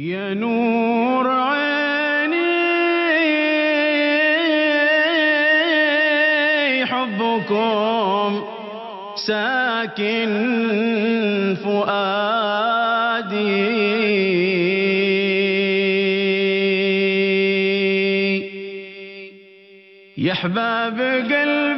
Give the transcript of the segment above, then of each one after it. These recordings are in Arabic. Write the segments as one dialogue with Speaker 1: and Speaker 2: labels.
Speaker 1: يا نور عيني حبكم ساكن فؤادي يا احباب قلبي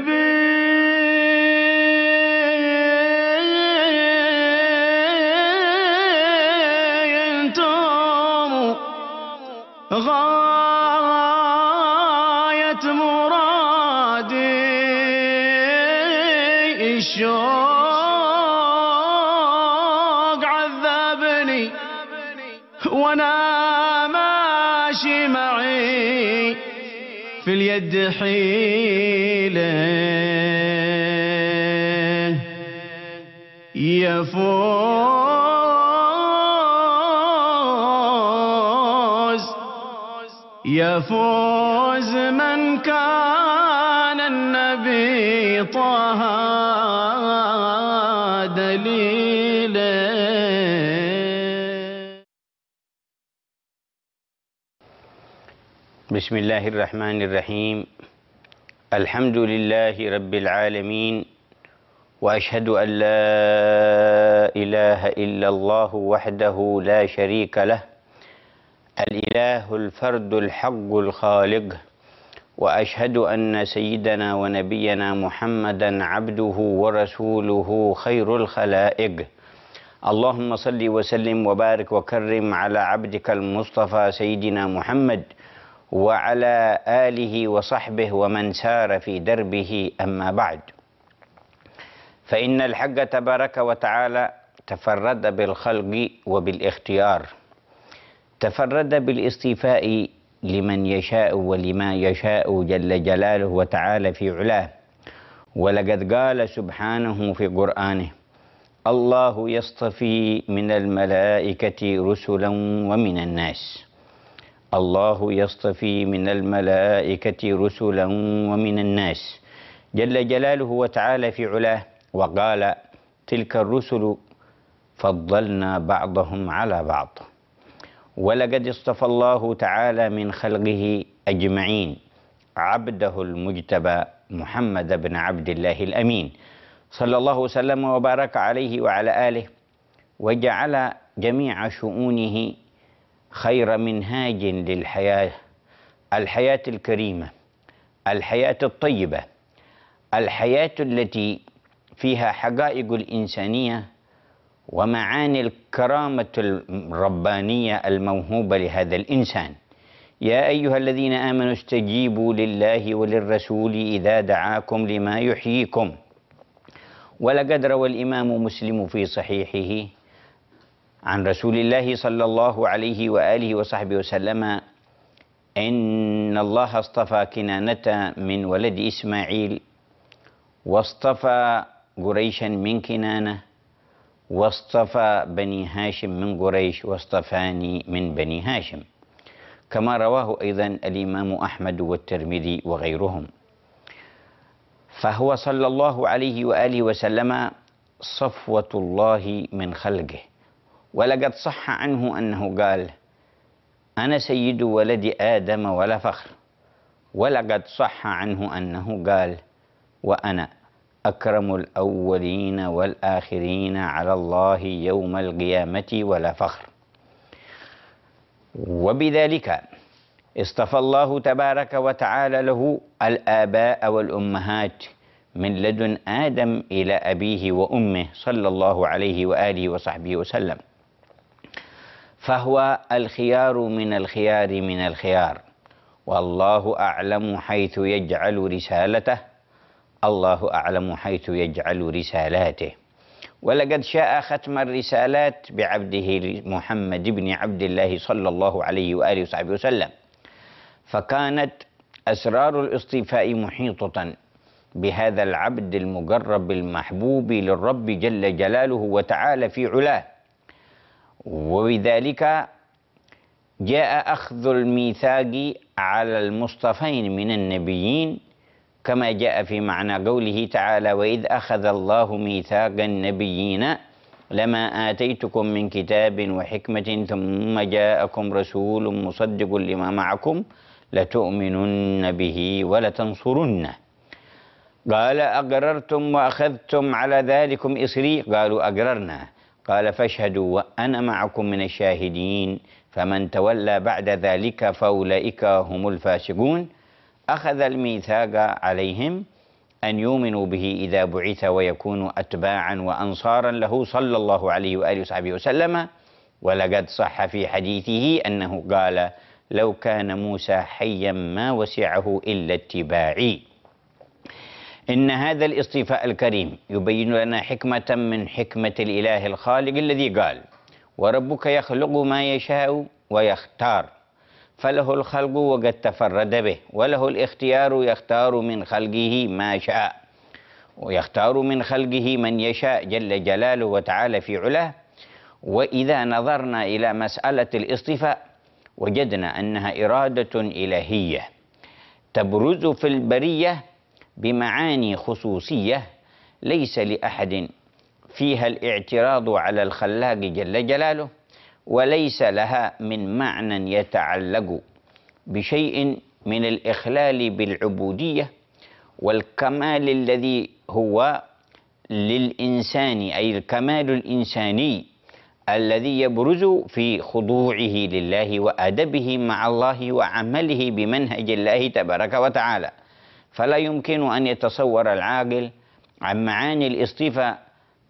Speaker 1: في اليد حيله يفوز يفوز من كان
Speaker 2: بسم الله الرحمن الرحيم الحمد لله رب العالمين واشهد ان لا اله الا الله وحده لا شريك له الاله الفرد الحق الخالق واشهد ان سيدنا ونبينا محمدا عبده ورسوله خير الخلائق اللهم صل وسلم وبارك وكرم على عبدك المصطفى سيدنا محمد وعلى آله وصحبه ومن سار في دربه أما بعد فإن الحق تبارك وتعالى تفرد بالخلق وبالاختيار تفرد بالاستيفاء لمن يشاء ولما يشاء جل جلاله وتعالى في علاه ولقد قال سبحانه في قرآنه الله يصطفي من الملائكة رسلا ومن الناس الله يصطفي من الملائكة رسلا ومن الناس جل جلاله وتعالى في علاه وقال تلك الرسل فضلنا بعضهم على بعض ولقد اصطفى الله تعالى من خلقه أجمعين عبده المجتبى محمد بن عبد الله الأمين صلى الله وسلم وبارك عليه وعلى آله وجعل جميع شؤونه خير منهاج للحياة الحياة الكريمة الحياة الطيبة الحياة التي فيها حقائق الإنسانية ومعاني الكرامة الربانية الموهوبة لهذا الإنسان يا أيها الذين آمنوا استجيبوا لله وللرسول إذا دعاكم لما يحييكم ولقد روى الإمام مسلم في صحيحه عن رسول الله صلى الله عليه وآله وصحبه وسلم إن الله اصطفى كنانة من ولد إسماعيل واصطفى قريشا من كنانة واصطفى بني هاشم من قريش واصطفاني من بني هاشم كما رواه أيضا الإمام أحمد والترمذي وغيرهم فهو صلى الله عليه وآله وسلم صفوة الله من خلقه ولقد صح عنه أنه قال أنا سيد ولد آدم ولا فخر ولقد صح عنه أنه قال وأنا أكرم الأولين والآخرين على الله يوم القيامة ولا فخر وبذلك اصطفى الله تبارك وتعالى له الآباء والأمهات من لدن آدم إلى أبيه وأمه صلى الله عليه وآله وصحبه وسلم فهو الخيار من الخيار من الخيار والله اعلم حيث يجعل رسالته الله اعلم حيث يجعل رسالاته ولقد شاء ختم الرسالات بعبده محمد بن عبد الله صلى الله عليه واله وصحبه وسلم فكانت اسرار الاصطفاء محيطه بهذا العبد المقرب المحبوب للرب جل جلاله وتعالى في علاه وبذلك جاء أخذ الميثاق على المصطفين من النبيين كما جاء في معنى قوله تعالى وإذ أخذ الله ميثاق النبيين لما آتيتكم من كتاب وحكمة ثم جاءكم رسول مصدق لما معكم لتؤمنن به ولتنصرنه قال أقررتم وأخذتم على ذلكم إصري قالوا أقررنا قال فاشهدوا وأنا معكم من الشاهدين فمن تولى بعد ذلك فأولئك هم الفاسقون أخذ الميثاق عليهم أن يؤمنوا به إذا بعث ويكونوا أتباعا وأنصارا له صلى الله عليه وآله وصحبه وسلم ولقد صح في حديثه أنه قال لو كان موسى حيا ما وسعه إلا اتباعي إن هذا الاصطفاء الكريم يبين لنا حكمة من حكمة الإله الخالق الذي قال وربك يخلق ما يشاء ويختار فله الخلق وقد تفرد به وله الاختيار يختار من خلقه ما شاء ويختار من خلقه من يشاء جل جلاله وتعالى في علاه وإذا نظرنا إلى مسألة الاصطفاء وجدنا أنها إرادة إلهية تبرز في البرية بمعاني خصوصية ليس لأحد فيها الاعتراض على الخلاق جل جلاله وليس لها من معنى يتعلق بشيء من الإخلال بالعبودية والكمال الذي هو للإنسان أي الكمال الإنساني الذي يبرز في خضوعه لله وأدبه مع الله وعمله بمنهج الله تبارك وتعالى فلا يمكن أن يتصور العاقل عن معاني الاصطفاء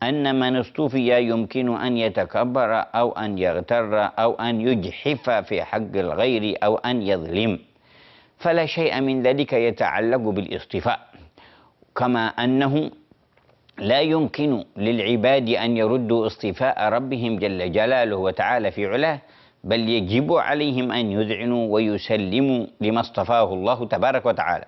Speaker 2: أن من اصطفي يمكن أن يتكبر أو أن يغتر أو أن يجحف في حق الغير أو أن يظلم فلا شيء من ذلك يتعلق بالاصطفاء كما أنه لا يمكن للعباد أن يردوا اصطفاء ربهم جل جلاله وتعالى في علاه بل يجب عليهم أن يذعنوا ويسلموا لما اصطفاه الله تبارك وتعالى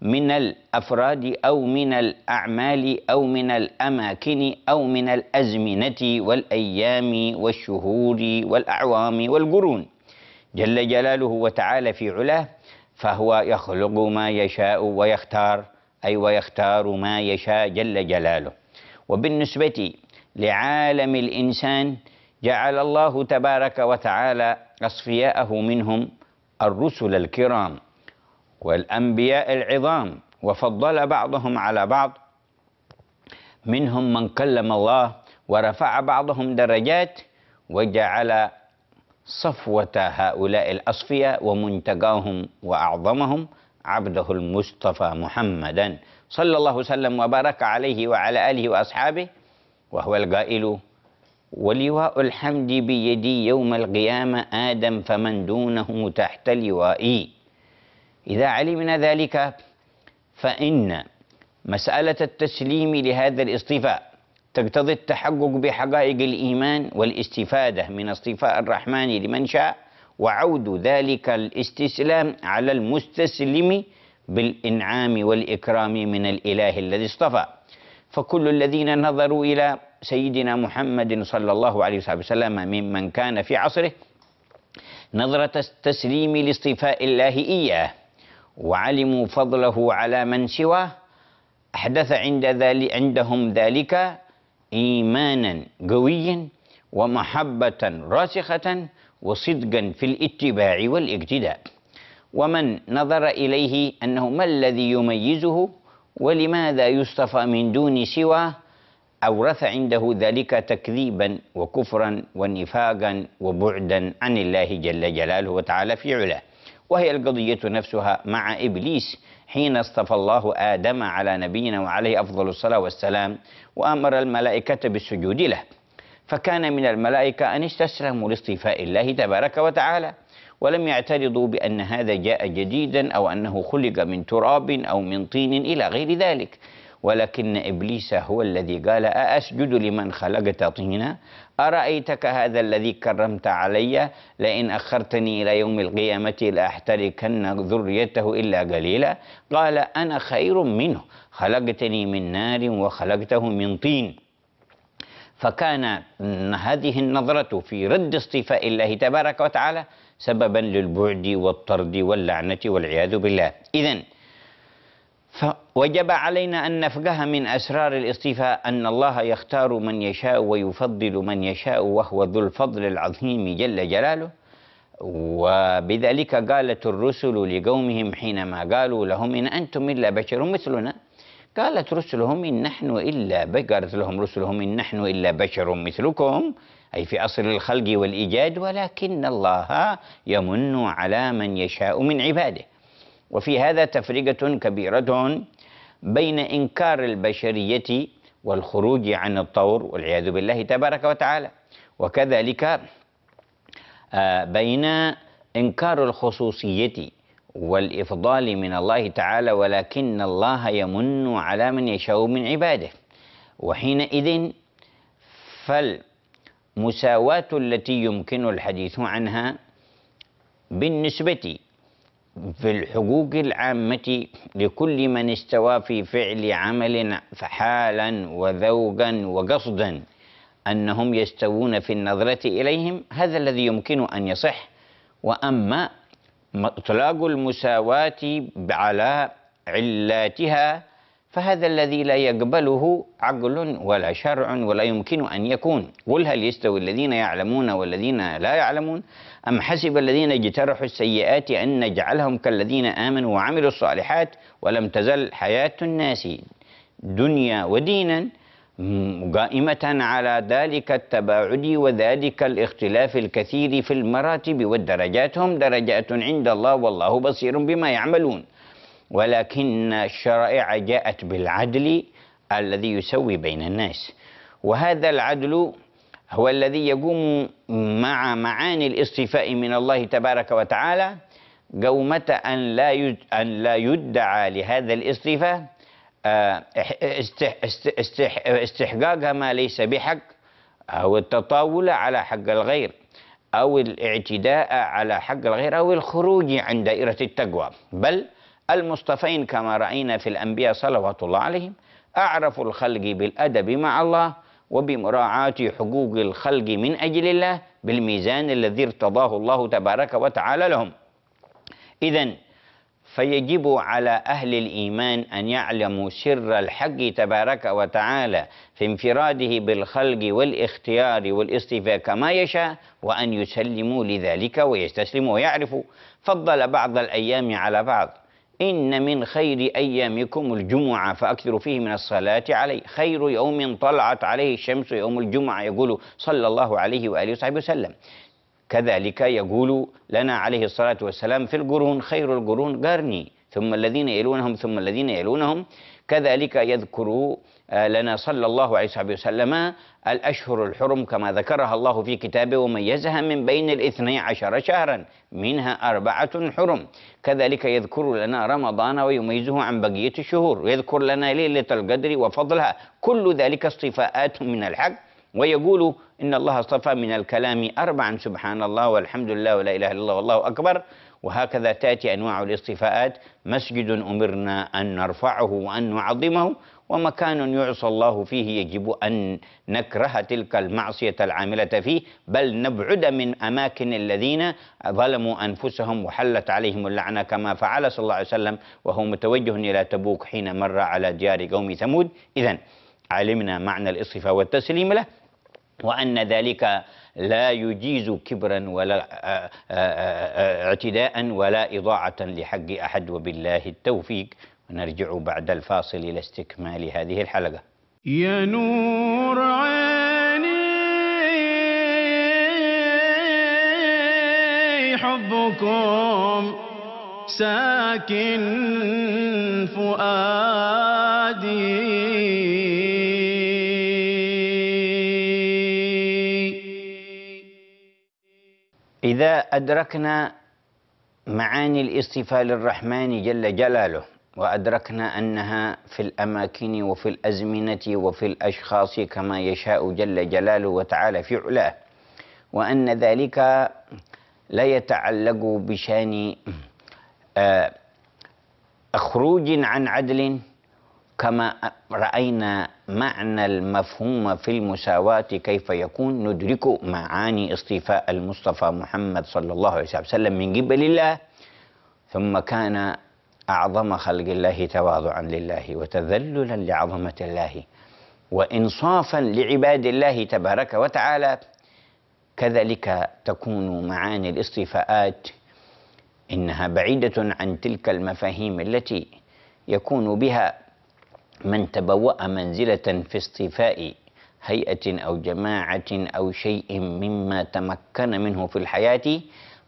Speaker 2: من الافراد او من الاعمال او من الاماكن او من الازمنه والايام والشهور والاعوام والقرون جل جلاله وتعالى في علاه فهو يخلق ما يشاء ويختار اي ويختار ما يشاء جل جلاله وبالنسبه لعالم الانسان جعل الله تبارك وتعالى اصفياءه منهم الرسل الكرام والأنبياء العظام وفضل بعضهم على بعض منهم من كلم الله ورفع بعضهم درجات وجعل صفوة هؤلاء الأصفياء ومنتقاهم وأعظمهم عبده المصطفى محمدا صلى الله وسلم وبارك عليه وعلى آله وأصحابه وهو القائل ولواء الحمد بيدي يوم القيامة آدم فمن دونه تحت لوائي إذا علمنا ذلك فإن مسألة التسليم لهذا الاصطفاء تقتضي التحقق بحقائق الإيمان والاستفادة من اصطفاء الرحمن لمن شاء وعود ذلك الاستسلام على المستسلم بالإنعام والإكرام من الإله الذي اصطفى فكل الذين نظروا إلى سيدنا محمد صلى الله عليه وسلم ممن كان في عصره نظرة التسليم لاصطفاء الله إياه وعلموا فضله على من سواه أحدث عند ذلك عندهم ذلك إيمانا قويا ومحبة راسخة وصدقا في الاتباع والاقتداء ومن نظر إليه أنه ما الذي يميزه ولماذا يصطفى من دون سواه أورث عنده ذلك تكذيبا وكفرا ونفاقا وبعدا عن الله جل جلاله وتعالى في علاه وهي القضية نفسها مع إبليس حين اصطفى الله آدم على نبينا وعليه أفضل الصلاة والسلام وأمر الملائكة بالسجود له فكان من الملائكة أن استسلموا لاصطفاء الله تبارك وتعالى ولم يعترضوا بأن هذا جاء جديدا أو أنه خلق من تراب أو من طين إلى غير ذلك ولكن إبليس هو الذي قال أأسجد لمن خلقت طينا أرأيتك هذا الذي كرمت علي لئن أخرتني إلى يوم القيامة لأحتركن ذريته إلا قليلا قال أنا خير منه خلقتني من نار وخلقته من طين فكان هذه النظرة في رد اصطفاء الله تبارك وتعالى سببا للبعد والطرد واللعنة والعياذ بالله إذا فوجب علينا أن نفقه من أسرار الاصطفاء أن الله يختار من يشاء ويفضل من يشاء وهو ذو الفضل العظيم جل جلاله وبذلك قالت الرسل لقومهم حينما قالوا لهم إن أنتم إلا بشر مثلنا قالت رسلهم إن نحن إلا قالت لهم رسلهم إن نحن إلا بشر مثلكم أي في أصل الخلق والإيجاد ولكن الله يمن على من يشاء من عباده وفي هذا تفرقة كبيرة بين إنكار البشرية والخروج عن الطور والعياذ بالله تبارك وتعالى وكذلك آه، بين إنكار الخصوصية والإفضال من الله تعالى ولكن الله يمن على من يشاء من عباده وحينئذ فالمساواة التي يمكن الحديث عنها بالنسبة في الحقوق العامة لكل من استوى في فعل عمل فحالا وذوقا وقصدا أنهم يستوون في النظرة إليهم هذا الذي يمكن أن يصح وأما إطلاق المساواة على علاتها فهذا الذي لا يقبله عقل ولا شرع ولا يمكن أن يكون قل هل يستوي الذين يعلمون والذين لا يعلمون أم حسب الذين اجترحوا السيئات أن نجعلهم كالذين آمنوا وعملوا الصالحات ولم تزل حياة الناس دنيا ودينا قائمة على ذلك التباعد وذلك الاختلاف الكثير في المراتب والدرجات هم درجات عند الله والله بصير بما يعملون ولكن الشرائع جاءت بالعدل الذي يسوي بين الناس وهذا العدل هو الذي يقوم مع معاني الاصطفاء من الله تبارك وتعالى قومة أن لا أن لا يدعى لهذا الاصطفاء آه، استحقاق ما ليس بحق أو التطاول على حق الغير أو الاعتداء على حق الغير أو الخروج عن دائرة التقوى بل المصطفين كما رأينا في الأنبياء صلوات الله عليهم اعرف الخلق بالأدب مع الله وبمراعاة حقوق الخلق من أجل الله بالميزان الذي ارتضاه الله تبارك وتعالى لهم إذا فيجب على أهل الإيمان أن يعلموا سر الحق تبارك وتعالى في انفراده بالخلق والاختيار والاصطفاء كما يشاء وأن يسلموا لذلك ويستسلموا ويعرفوا فضل بعض الأيام على بعض إن من خير أيامكم الجمعة فأكثروا فيه من الصلاة عليه خير يوم طلعت عليه الشمس يوم الجمعة يقول صلى الله عليه وآله وصحبه وسلم كذلك يقول لنا عليه الصلاة والسلام في القرون خير القرون قرني ثم الذين يلونهم ثم الذين يلونهم كذلك يذكر آه، لنا صلى الله عليه وسلم الأشهر الحرم كما ذكرها الله في كتابه وميزها من بين الاثني عشر شهرا منها أربعة حرم كذلك يذكر لنا رمضان ويميزه عن بقية الشهور ويذكر لنا ليلة القدر وفضلها كل ذلك اصطفاءات من الحق ويقول إن الله اصطفى من الكلام أربعا سبحان الله والحمد لله ولا إله إلا الله والله أكبر وهكذا تأتي أنواع الاصطفاءات مسجد أمرنا أن نرفعه وأن نعظمه ومكان يعصى الله فيه يجب أن نكره تلك المعصية العاملة فيه بل نبعد من أماكن الذين ظلموا أنفسهم وحلت عليهم اللعنة كما فعل صلى الله عليه وسلم وهو متوجه إلى تبوك حين مر على ديار قوم ثمود إذا علمنا معنى الاصطفاء والتسليم له وأن ذلك لا يجيز كبرا ولا آه، آه، آه، اعتداء ولا إضاعة لحق أحد وبالله التوفيق ونرجع بعد الفاصل إلى استكمال هذه الحلقة
Speaker 1: يا نور عيني حبكم ساكن فؤادي
Speaker 2: إذا أدركنا معاني الاصطفاء للرحمن جل جلاله وأدركنا أنها في الأماكن وفي الأزمنة وفي الأشخاص كما يشاء جل جلاله وتعالى في علاه وأن ذلك لا يتعلق بشان آه، أخروج عن عدل كما رأينا معنى المفهوم في المساواة كيف يكون ندرك معاني اصطفاء المصطفى محمد صلى الله عليه وسلم من قبل الله ثم كان أعظم خلق الله تواضعا لله وتذللا لعظمة الله وإنصافا لعباد الله تبارك وتعالى كذلك تكون معاني الاصطفاءات إنها بعيدة عن تلك المفاهيم التي يكون بها من تبوأ منزلة في اصطفاء هيئة أو جماعة أو شيء مما تمكن منه في الحياة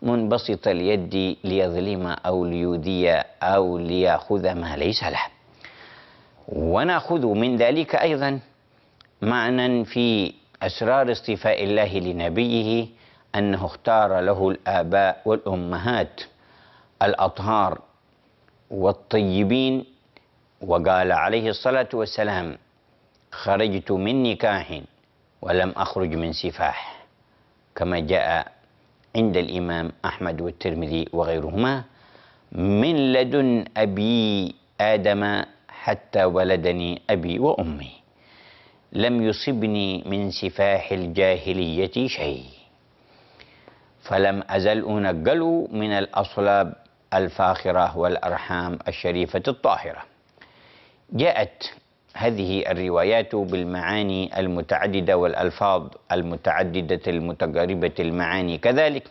Speaker 2: منبسط اليد ليظلم أو ليؤذي أو ليأخذ ما ليس له ونأخذ من ذلك أيضا معنى في أسرار اصطفاء الله لنبيه أنه اختار له الآباء والأمهات الأطهار والطيبين وقال عليه الصلاة والسلام خرجت من نكاح ولم أخرج من سفاح كما جاء عند الإمام أحمد والترمذي وغيرهما من لدن أبي آدم حتى ولدني أبي وأمي لم يصبني من سفاح الجاهلية شيء فلم أزل أنقل من الأصلاب الفاخرة والأرحام الشريفة الطاهرة جاءت هذه الروايات بالمعاني المتعددة والألفاظ المتعددة المتقاربة المعاني كذلك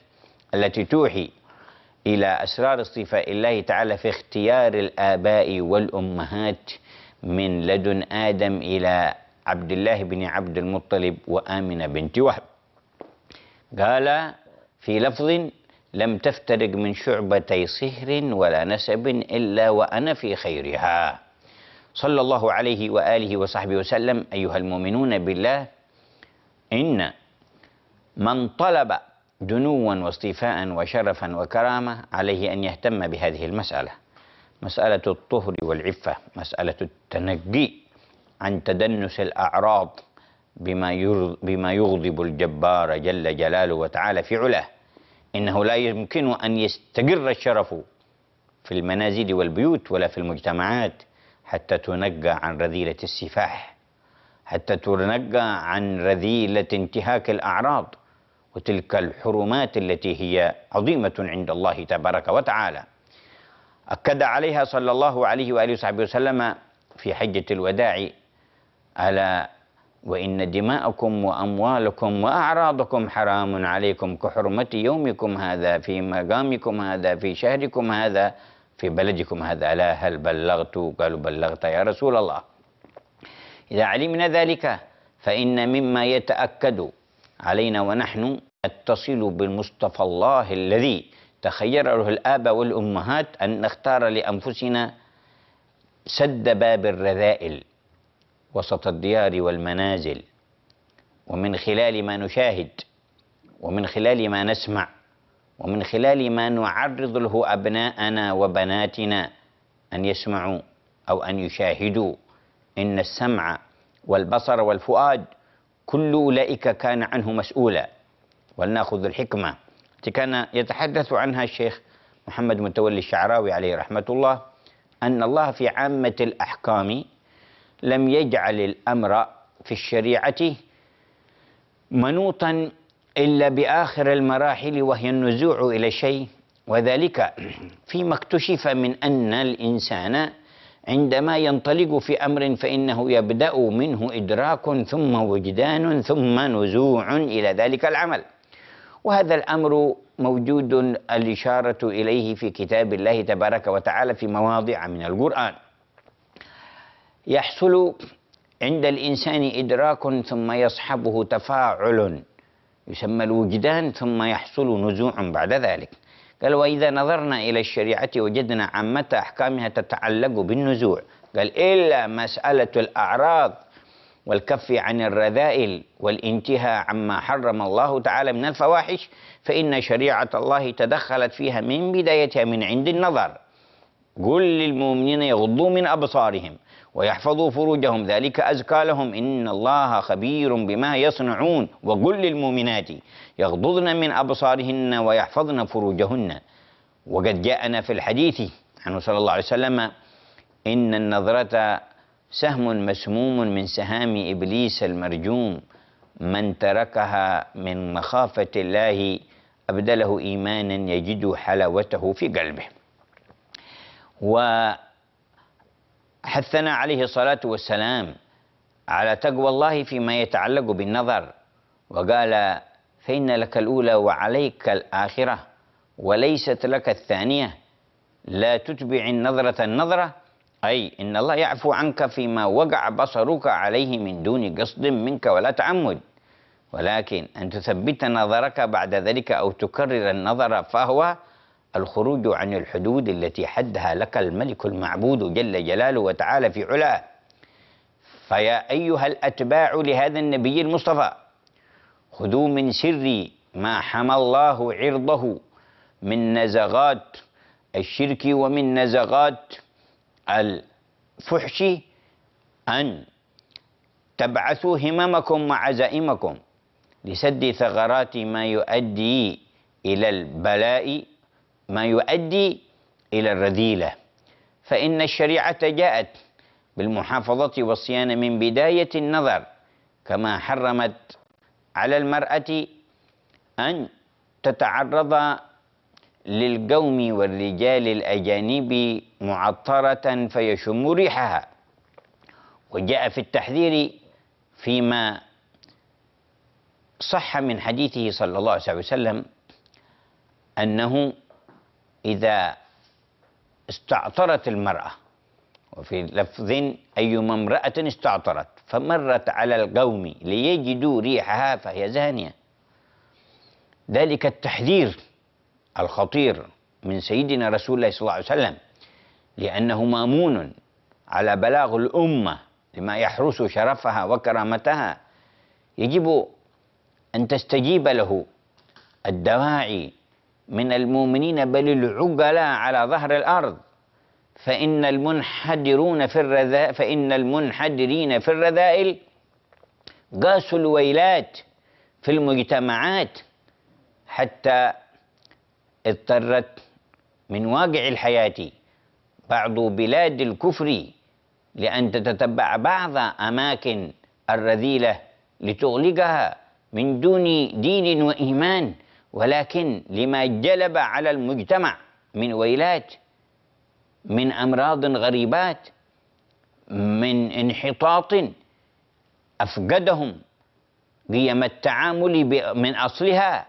Speaker 2: التي توحي إلى أسرار اصطفاء الله تعالى في اختيار الآباء والأمهات من لدن آدم إلى عبد الله بن عبد المطلب وآمنة بنت وهب قال في لفظ لم تفترق من شعبتي صهر ولا نسب إلا وأنا في خيرها صلى الله عليه واله وصحبه وسلم ايها المؤمنون بالله ان من طلب دنوا واصطفاء وشرفا وكرامه عليه ان يهتم بهذه المساله مساله الطهر والعفه مساله التنقي عن تدنس الاعراض بما بما يغضب الجبار جل جلاله وتعالى في علاه انه لا يمكن ان يستقر الشرف في المنازل والبيوت ولا في المجتمعات حتى تنجى عن رذيلة السفاح حتى تنجى عن رذيلة انتهاك الأعراض وتلك الحرمات التي هي عظيمة عند الله تبارك وتعالى أكد عليها صلى الله عليه وآله وصحبه وسلم في حجة الوداع ألا وإن دماءكم وأموالكم وأعراضكم حرام عليكم كحرمة يومكم هذا في مقامكم هذا في شهركم هذا في بلدكم هذا لا هل بلغت قالوا بلغت يا رسول الله إذا علمنا ذلك فإن مما يتأكد علينا ونحن نتصل بالمصطفى الله الذي تخير له الآباء والأمهات أن نختار لأنفسنا سد باب الرذائل وسط الديار والمنازل ومن خلال ما نشاهد ومن خلال ما نسمع ومن خلال ما نعرض له أبناءنا وبناتنا أن يسمعوا أو أن يشاهدوا إن السمع والبصر والفؤاد كل أولئك كان عنه مسؤولا ولنأخذ الحكمة التي كان يتحدث عنها الشيخ محمد متولي الشعراوي عليه رحمة الله أن الله في عامة الأحكام لم يجعل الأمر في الشريعة منوطا إلا بآخر المراحل وهي النزوع إلى شيء وذلك فيما اكتشف من أن الإنسان عندما ينطلق في أمر فإنه يبدأ منه إدراك ثم وجدان ثم نزوع إلى ذلك العمل وهذا الأمر موجود الإشارة إليه في كتاب الله تبارك وتعالى في مواضع من القرآن يحصل عند الإنسان إدراك ثم يصحبه تفاعل يسمى الوجدان ثم يحصل نزوع بعد ذلك قال وإذا نظرنا إلى الشريعة وجدنا عامة أحكامها تتعلق بالنزوع قال إلا مسألة الأعراض والكف عن الرذائل والانتهاء عما حرم الله تعالى من الفواحش فإن شريعة الله تدخلت فيها من بدايتها من عند النظر قل للمؤمنين يغضوا من أبصارهم ويحفظوا فروجهم ذلك أزكى لهم إن الله خبير بما يصنعون وقل للمؤمنات يغضضن من أبصارهن ويحفظن فروجهن وقد جاءنا في الحديث عنه صلى الله عليه وسلم إن النظرة سهم مسموم من سهام إبليس المرجوم من تركها من مخافة الله أبدله إيمانا يجد حلاوته في قلبه و حثنا عليه الصلاة والسلام على تقوى الله فيما يتعلق بالنظر وقال فإن لك الأولى وعليك الآخرة وليست لك الثانية لا تتبع النظرة النظرة أي إن الله يعفو عنك فيما وقع بصرك عليه من دون قصد منك ولا تعمد ولكن أن تثبت نظرك بعد ذلك أو تكرر النظر فهو الخروج عن الحدود التي حدها لك الملك المعبود جل جلاله وتعالى في علاه فيا أيها الأتباع لهذا النبي المصطفى خذوا من سر ما حمى الله عرضه من نزغات الشرك ومن نزغات الفحش أن تبعثوا هممكم وعزائمكم لسد ثغرات ما يؤدي إلى البلاء ما يؤدي إلى الرذيلة فإن الشريعة جاءت بالمحافظة والصيانة من بداية النظر كما حرمت على المرأة أن تتعرض للقوم والرجال الأجانب معطرة فيشم ريحها وجاء في التحذير فيما صح من حديثه صلى الله عليه وسلم أنه إذا استعطرت المرأة وفي لفظ أيما امرأة استعطرت فمرت على القوم ليجدوا ريحها فهي زانية ذلك التحذير الخطير من سيدنا رسول الله صلى الله عليه وسلم لأنه مامون على بلاغ الأمة لما يحرس شرفها وكرامتها يجب أن تستجيب له الدواعي من المؤمنين بل العقلاء على ظهر الأرض فإن المنحدرون في الرذا فإن المنحدرين في الرذائل قاسوا الويلات في المجتمعات حتى اضطرت من واقع الحياة بعض بلاد الكفر لأن تتبع بعض أماكن الرذيلة لتغلقها من دون دين وإيمان ولكن لما جلب على المجتمع من ويلات من امراض غريبات من انحطاط افقدهم قيم التعامل من اصلها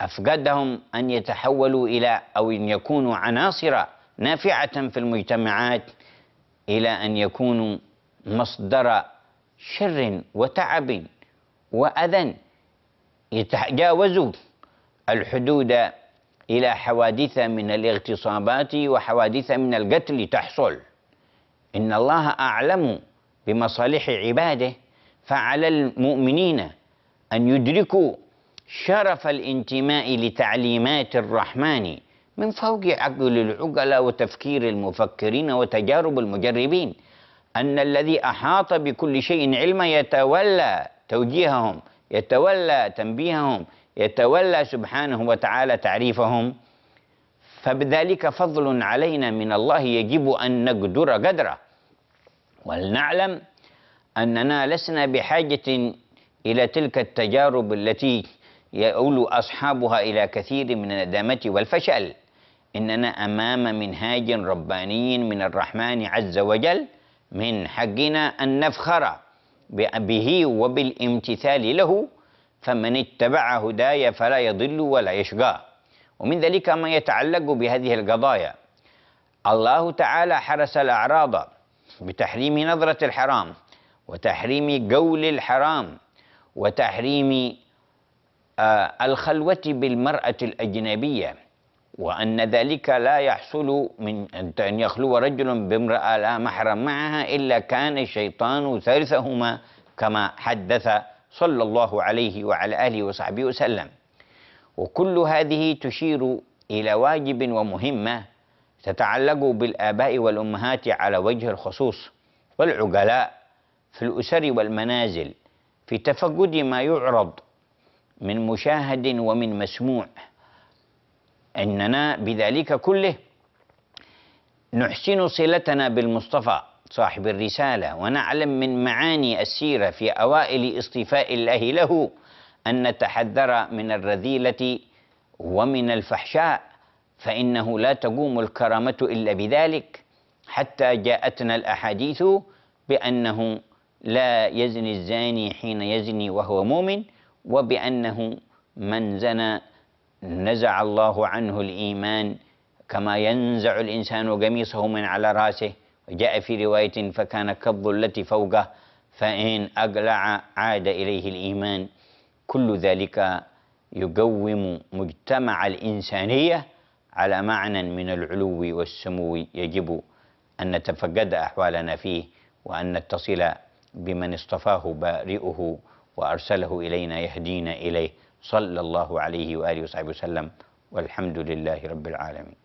Speaker 2: افقدهم ان يتحولوا الى او ان يكونوا عناصر نافعه في المجتمعات الى ان يكونوا مصدر شر وتعب واذى يتجاوزوا الحدود إلى حوادث من الاغتصابات وحوادث من القتل تحصل إن الله أعلم بمصالح عباده فعلى المؤمنين أن يدركوا شرف الانتماء لتعليمات الرحمن من فوق عقل العقلاء وتفكير المفكرين وتجارب المجربين أن الذي أحاط بكل شيء علما يتولى توجيههم يتولى تنبيههم يتولى سبحانه وتعالى تعريفهم فبذلك فضل علينا من الله يجب أن نقدر قدره ولنعلم أننا لسنا بحاجة إلى تلك التجارب التي يؤول أصحابها إلى كثير من الندامة والفشل إننا أمام منهاج رباني من الرحمن عز وجل من حقنا أن نفخر به وبالامتثال له فمن اتبع هداي فلا يضل ولا يشقى ومن ذلك ما يتعلق بهذه القضايا الله تعالى حرس الأعراض بتحريم نظرة الحرام وتحريم قول الحرام وتحريم آه الخلوة بالمرأة الأجنبية وأن ذلك لا يحصل من أن يخلو رجل بامرأة لا محرم معها إلا كان الشيطان ثالثهما كما حدث صلى الله عليه وعلى آله وصحبه وسلم وكل هذه تشير إلى واجب ومهمة تتعلق بالآباء والأمهات على وجه الخصوص والعقلاء في الأسر والمنازل في تفقد ما يعرض من مشاهد ومن مسموع اننا بذلك كله نحسن صلتنا بالمصطفى صاحب الرسالة ونعلم من معاني السيرة في أوائل اصطفاء الله له أن نتحذر من الرذيلة ومن الفحشاء فإنه لا تقوم الكرامة إلا بذلك حتى جاءتنا الأحاديث بأنه لا يزني الزاني حين يزني وهو مؤمن وبأنه من زنى نزع الله عنه الإيمان كما ينزع الإنسان قميصه من على راسه جاء في رواية فكان كالظلة فوقه فإن أقلع عاد إليه الإيمان كل ذلك يقوم مجتمع الإنسانية على معنى من العلو والسمو يجب أن نتفقد أحوالنا فيه وأن نتصل بمن اصطفاه بارئه وأرسله إلينا يهدينا إليه صلى الله عليه وآله وصحبه وسلم والحمد لله رب العالمين